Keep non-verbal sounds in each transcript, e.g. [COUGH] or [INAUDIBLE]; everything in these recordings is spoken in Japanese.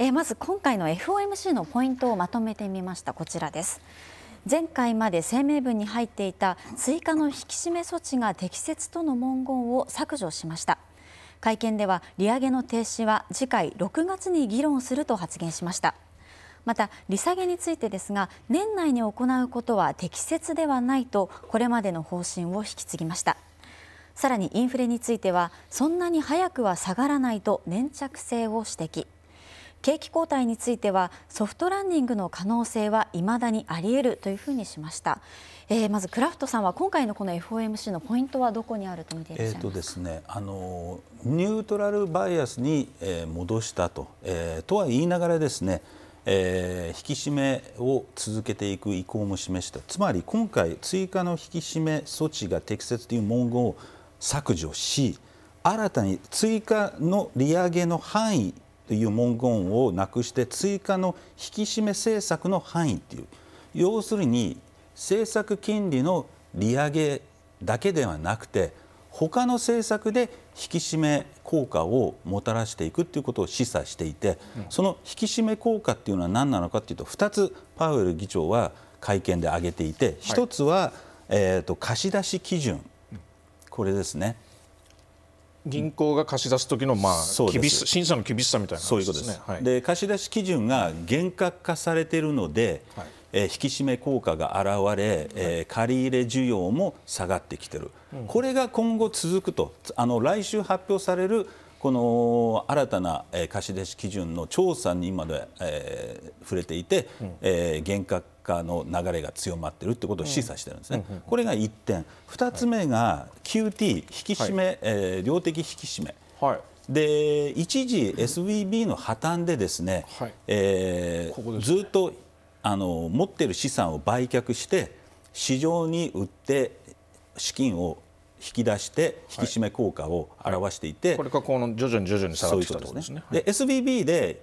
えー、まず今回の FOMC のポイントをまとめてみましたこちらです前回まで声明文に入っていた追加の引き締め措置が適切との文言を削除しました会見では利上げの停止は次回6月に議論すると発言しましたまた利下げについてですが年内に行うことは適切ではないとこれまでの方針を引き継ぎましたさらにインフレについてはそんなに早くは下がらないと粘着性を指摘景気後退についてはソフトランニングの可能性はいまだにあり得るというふうにしました、えー、まずクラフトさんは今回のこの FOMC のポイントはどこにあると見ていらっしゃいますか、えとですね、あのニュートラルバイアスに、え戻したと、えー、とは言いながらですねえー、引き締めを続けていく意向も示したつまり今回追加の引き締め措置が適切という文言を削除し新たに追加の利上げの範囲という文言をなくして追加の引き締め政策の範囲っていう要するに政策金利の利上げだけではなくて他の政策で引き締め効果をもたらしていくということを示唆していてその引き締め効果っていうのは何なのかというと2つパウエル議長は会見で挙げていて1つは、えと、と貸し出し基準これですね銀行が貸し出す時のまあ厳し審査の厳しさみたいな、ね、そういうことです、はい、で貸し出し基準が厳格化されているので、はい、えー、引き締め効果が現れ、はえー、借入れ需要も下がってきてる、うん、これが今後続くとあの来週発表されるこの新たな貸出基準の調査に今で、えー、触れていて、うん、えー、厳格化の流れが強まっているということを示唆してるんですね、うんうんうん、これが1点、2つ目が QT、引き締め、はい、えー、量的引き締め。はいで一時 SVB の破綻でですね、はいえー、ここねずっとあの持っている資産を売却して市場に売って資金を引き出して引き締め効果を表していて、はいはい、これがこの徐々に徐々に下がってきたとですね。で SBB で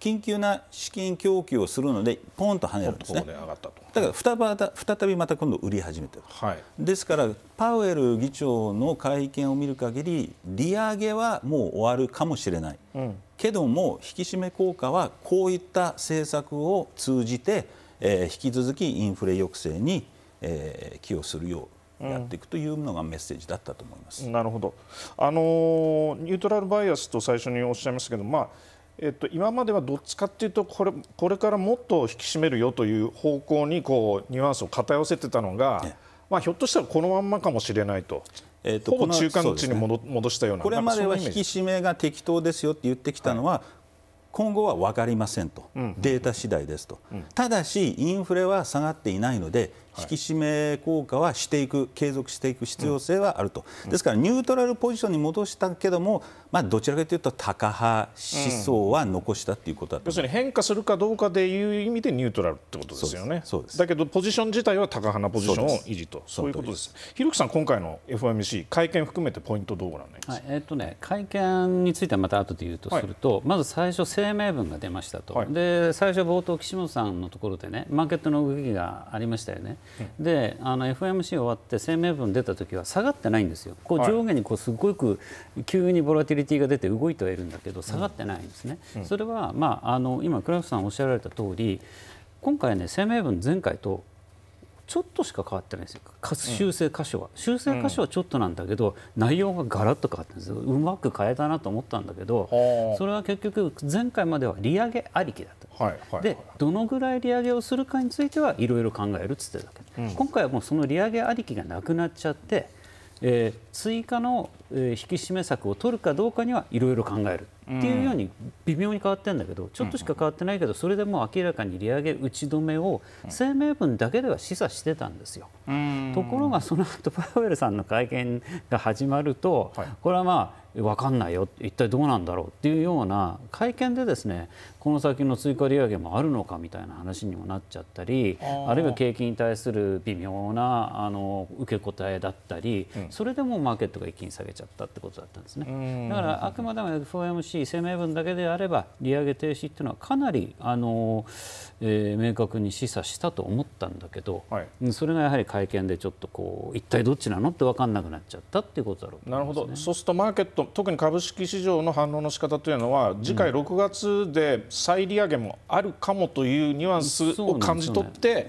緊急な資金供給をするのでポンと跳ねるんですね。だから再びまた今度売り始めてる、はい、ですからパウエル議長の会見を見る限り利上げはもう終わるかもしれない、うん、けども引き締め効果はこういった政策を通じて、えー、引き続きインフレ抑制に、えー、寄与するようやっていくというのがメッセージだったと思います。うん、なるほど。あのニュートラルバイアスと最初におっしゃいましたけど、まあ。えっと、今まではどっちかというとこれこれからもっと引き締めるよという方向にこうニュアンスを偏せてたのが、ね、まあ、ひょっとしたらこのまんまかもしれないとえーと、とほぼ中間値に戻,、ね、戻したようなこれまでは引き締めが適当ですよって言ってきたのは、はい、今後は分かりませんと、うん、データ次第ですと、うん、ただしインフレは下がっていないので引き締め効果はしていく、継続していく必要性はあると、ですからニュートラルポジションに戻したけども、まあ、どちらかというと、タカ派思想は残したということだと、うん、要するに変化するかどうかでいう意味でニュートラルってことですよね、だけどポジション自体はタカ派なポジションを維持と、そういうことです。ひろきさん今回の FOMC 会見含めてポイントどうご覧になりますか、はい、えーとね、会見についてはまた後で言うとすると、はい、まず最初、声明文が出ましたと、はい、で最初、冒頭、岸本さんのところでね、マーケットの動きがありましたよね。であの FMC 終わって声明文出た時は下がってないんですよ、こう上下にこうすごく急にボラティリティが出て動いてはいるんだけど、下がってないんですね、うんうん、それは、まあ、あの今、クラフさんおっしゃられた通り、今回ね、声明文前回とちょっとしか変わってないんですよ修正箇所は、修正箇所はちょっとなんだけど、内容がガラッと変わってんですようまく変えたなと思ったんだけどそれは結局前回までは利上げありきだった、でどのぐらい利上げをするかについてはいろいろ考えるっつってけ、うん、今回はもうその利上げありきがなくなっちゃって、えー、追加の、え引き締め策を取るかどうかにはいろいろ考えるっていうように微妙に変わってるんだけど、ちょっとしか変わってないけどそれでも明らかに利上げ打ち止めを声明文だけでは示唆してたんですよ。ところがその後パウエルさんの会見が始まると、これはまあ分かんないよ一体どうなんだろうっていうような会見でですねこの先の追加利上げもあるのかみたいな話にもなっちゃったりあるいは景気に対する微妙なあの受け答えだったり、うん、それでもマーケットが一気に下げちゃったってことだったんですねだからあくまでも FOMC 声明文だけであれば利上げ停止っていうのはかなりあの、えー、明確に示唆したと思ったんだけど、はい、それがやはり会見でちょっとこう一体どっちなのって分かんなくなっちゃったっていうことだろう、ね、なるほどそうするとマーケット特に株式市場の反応の仕方というのは次回6月で再利上げもあるかもというニュアンスを感じ取って、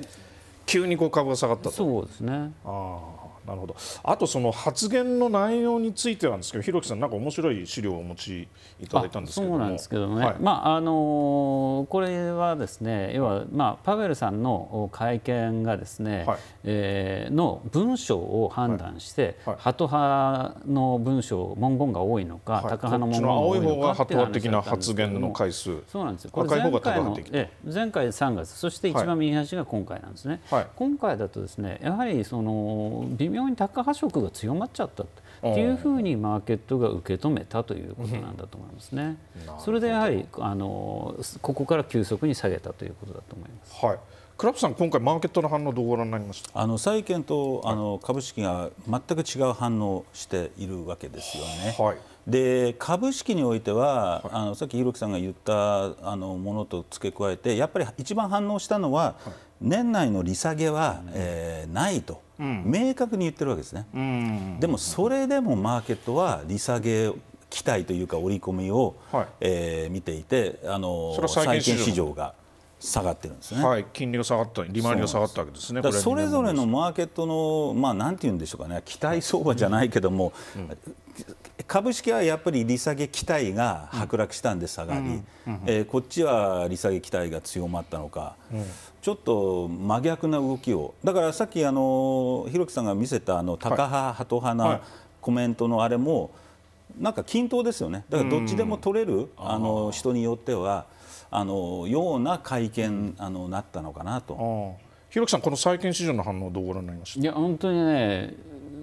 急にこう株が下がったと。そうですねあなるほどあとその発言の内容についてなんですけど弘樹さん、なんか面白い資料をお持ちいただいたんですけどそうなんですけどね、はい、まああのこれはですね要は、まあ、パウエルさんの会見がですね、はい、えー、の文章を判断して、はいはハト派の文章文言が多いのか、はい、タ派の文言が多いのかっていう話的な発言の回数そうなんですよこれ前回のえ前回3月そして一番右端が今回なんですね、今回だとですねやはりその微妙妙に高カ派色が強まっちゃったっていうふうにマーケットが受け止めたということなんだと思いますね。それでやはりあのここから急速に下げたということだと思います。はいクラプさん、今回、マーケットの反応、どうご覧になりましたあの債券とあの株式が全く違う反応をしているわけですよね。はい、で株式においては、あのさっき弘樹さんが言ったあのものと付け加えてやっぱり一番反応したのは、年内の利下げは、えー、ないと明確に言ってるわけですね、うん、でもそれでもマーケットは利下げ期待というか織り込みを、はい、えー、見ていてあの債券市場が下がってるんですね、はい、金利が下がった利回りが下がったわけですねそれぞれのマーケットの、まあ、なんていうんでしょうかね期待相場じゃないけども、うんうん株式はやっぱり利下げ期待が剥落したんで下がり、うんうん、えー、こっちは利下げ期待が強まったのか、うん、ちょっと真逆な動きをだからさっきあの弘樹さんが見せたあの高派、ハト派なコメントのあれも、なんか均等ですよねだからどっちでも取れる、あの人によってはあのような会見あのなったのかなと。ひろきさん、この債券市場の反応どうご覧になりましたいや本当にね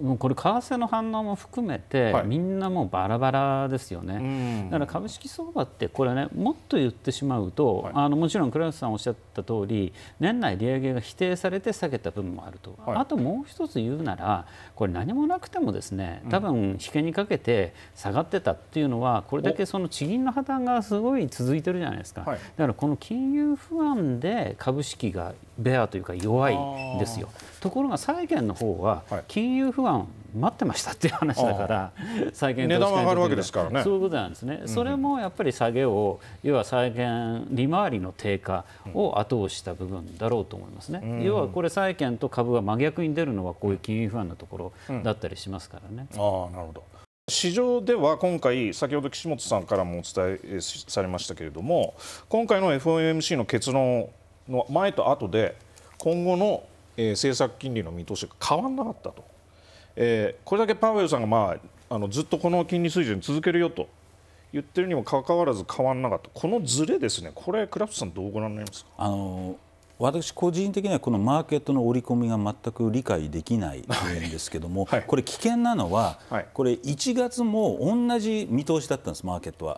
もうこれ為替の反応も含めて、はい、みんなもうバラバラですよね、だから株式相場ってこれねもっと言ってしまうと、はい、あのもちろん倉橋さんおっしゃった通り年内利上げが否定されて下げた分もあると、はい、あともう一つ言うならこれ何もなくてもですね多分引けにかけて下がってたっていうのはこれだけその地銀の破綻がすごい続いてるじゃないですか、だからこの金融不安で株式がベアというか弱いですよところが債券の方は金融不安間待ってましたっていう話だから債券値段上がるわけですからねそういうことなんですね、うん、それもやっぱり下げを要は債券利回りの低下を後押しした部分だろうと思いますね、うん、要はこれ債券と株が真逆に出るのはこういう金融不安のところだったりしますからね、うん、ああなるほど市場では今回、先ほど岸本さんからもお伝えされましたけれども今回の FOMC の結論の前と後で今後の政策金利の見通しが変わらなかったとえー、これだけパウエルさんが、まあ、あのずっとこの金利水準続けるよと言ってるにもかかわらず変わらなかったこのずれですねこれクラフトさんどうご覧になりますかあの私個人的にはこのマーケットの織り込みが全く理解できないんですけども、[LAUGHS] はい、これ危険なのは、はい、これ1月も同じ見通しだったんですマーケットは。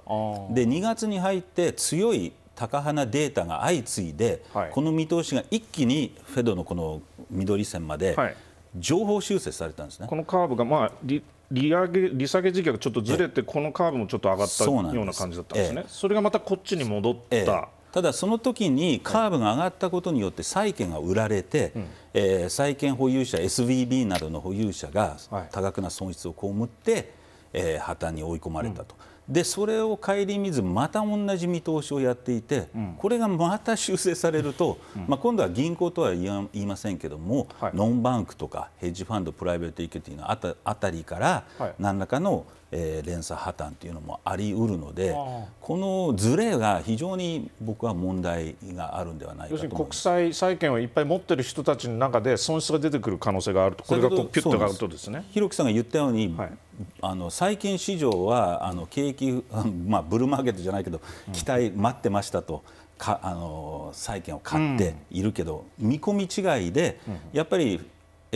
で2月に入って強い高花データが相次いで、はい、この見通しが一気にフェドのこの緑線まで、はい情報修正されたんですねこのカーブが、まあ、利上げ利下げ時期がちょっとずれて、このカーブもちょっと上がったような感じだったんですね、ええ、それがまたこっちに戻った。えただその時にカーブが上がったことによって債券が売られて、え債券保有者 SVB などの保有者が多額な損失を被って、え破綻に追い込まれたと。でそれを顧みずまた同じ見通しをやっていて、うん、これがまた修正されると、うん、まあ、今度は銀行とは言いませんけども、はい、ノンバンクとかヘッジファンドプライベートイケティのあたあたりから何らかのえー、連鎖破綻というのもありうるのでこのズレが非常に僕は問題があるんではないかと国際債権をいっぱい持っている人たちの中で損失が出てくる可能性があるとこれがこうピュッと上がるとですね広木さんが言ったように、はい、あの債券市場はあの景気、[LAUGHS] まあ、ブルーマーケットじゃないけど期待待ってましたと。かあの債券を買っているけど、見込み違いで、やっぱり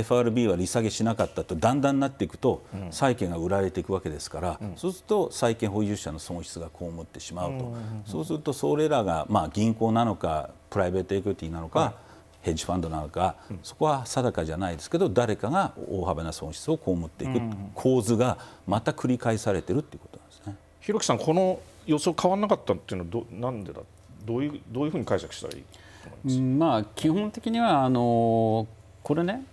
FRB は利下げしなかったとだんだんなっていくと、債券が売られていくわけですから、そうすると債券保有者の損失が被ってしまうと、そうするとそれらが、まあ、銀行なのかプライベートエクイティなのか、ヘッジファンドなのか、そこは定かじゃないですけど誰かが大幅な損失を被っていく構図がまた繰り返されてるっていうことなんですね。広木さんこの予想変わらなかったっていうのはどなんでだどういうどういうふうに解釈したらいいまあ基本的にはあのこれね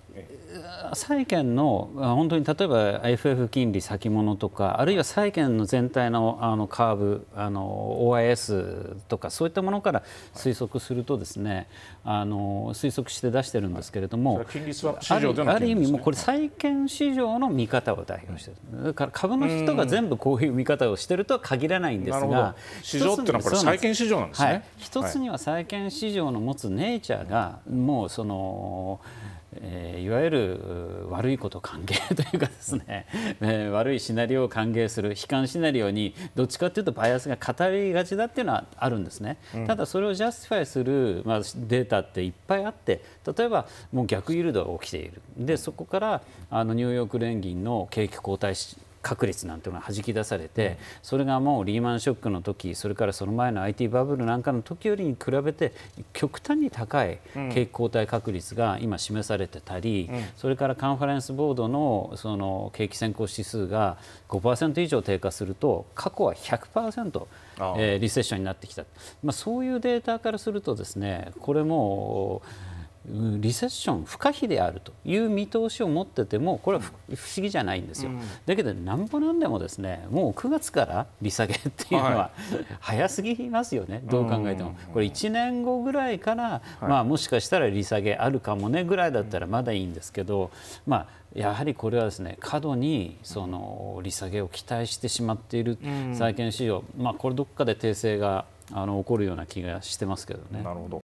債券の本当に例えば f f 金利先物とかあるいは債券の全体のあのカーブあの OIS とかそういったものから推測するとですねあの推測して出してるんですけれども、ある意味もこれ債券市場の見方を代表してるだから株の人が全部こういう見方をしてるとは限らないんですが市場っていうのはこれ債券市場なんですね、一つには債券市場の持つネイチャーがもうその、はいえいわゆる悪いこと歓迎 [LAUGHS] というかですね、え悪いシナリオを歓迎する悲観シナリオにどっちかというとバイアスが語りがちだっていうのはあるんですね、うん、ただそれをジャスティファイする、まあ、データっていっぱいあって例えばもう逆イールドが起きているでそこからあのニューヨーク連銀の景気後退確率なんていうのは弾き出されて、それがもうリーマンショックの時それからその前の IT バブルなんかの時よりに比べて極端に高い景気後退確率が今示されてたり、それからカンファレンスボードのその景気先行指数が5%以上低下すると過去は100%ああえー、リセッションになってきた、まあ、そういうデータからするとですねこれもうリセッション不可避であるという見通しを持っててもこれは不思議じゃないんですよ、うん、だけどなんぼなんでもですねもう9月から利下げっていうのは、はい、早すぎますよねどう考えても、これ1年後ぐらいから、まあ、もしかしたら利下げあるかもねぐらいだったらまだいいんですけど、まあ、やはりこれはですね過度にその利下げを期待してしまっている債券市場、まあ、これどっかで訂正があの起こるような気がしてますけどね。なるほど